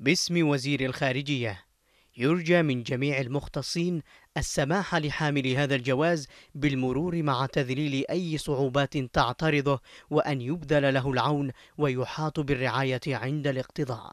باسم وزير الخارجية يرجى من جميع المختصين السماح لحامل هذا الجواز بالمرور مع تذليل أي صعوبات تعترضه وأن يبذل له العون ويحاط بالرعاية عند الاقتضاء.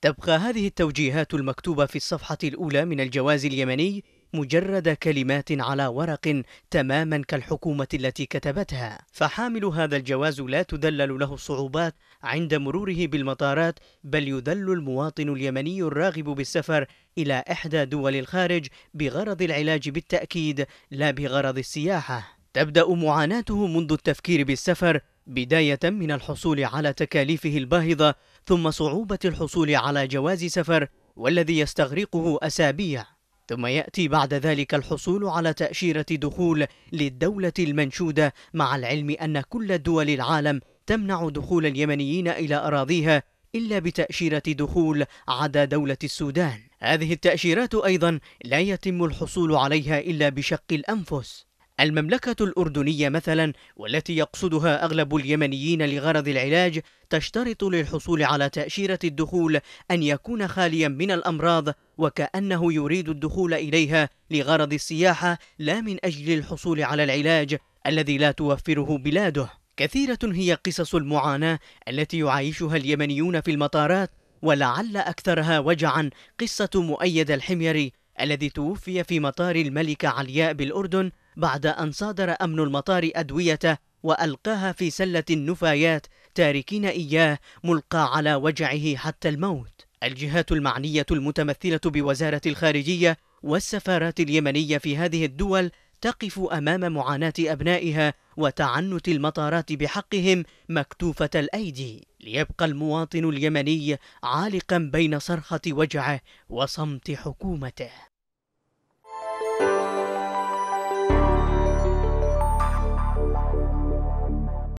تبقى هذه التوجيهات المكتوبة في الصفحة الأولى من الجواز اليمني مجرد كلمات على ورق تماما كالحكومة التي كتبتها فحامل هذا الجواز لا تدلل له الصعوبات عند مروره بالمطارات بل يذل المواطن اليمني الراغب بالسفر إلى إحدى دول الخارج بغرض العلاج بالتأكيد لا بغرض السياحة تبدأ معاناته منذ التفكير بالسفر بداية من الحصول على تكاليفه الباهظة ثم صعوبة الحصول على جواز سفر والذي يستغرقه أسابيع ثم يأتي بعد ذلك الحصول على تأشيرة دخول للدولة المنشودة مع العلم أن كل دول العالم تمنع دخول اليمنيين إلى أراضيها إلا بتأشيرة دخول عدا دولة السودان هذه التأشيرات أيضا لا يتم الحصول عليها إلا بشق الأنفس المملكة الأردنية مثلا والتي يقصدها أغلب اليمنيين لغرض العلاج تشترط للحصول على تأشيرة الدخول أن يكون خاليا من الأمراض وكأنه يريد الدخول إليها لغرض السياحة لا من أجل الحصول على العلاج الذي لا توفره بلاده كثيرة هي قصص المعاناة التي يعيشها اليمنيون في المطارات ولعل أكثرها وجعا قصة مؤيد الحميري الذي توفي في مطار الملكة علياء بالأردن بعد أن صادر أمن المطار أدويته وألقاها في سلة النفايات تاركين إياه ملقى على وجعه حتى الموت الجهات المعنية المتمثلة بوزارة الخارجية والسفارات اليمنية في هذه الدول تقف أمام معاناة أبنائها وتعنت المطارات بحقهم مكتوفة الأيدي ليبقى المواطن اليمني عالقا بين صرخة وجعه وصمت حكومته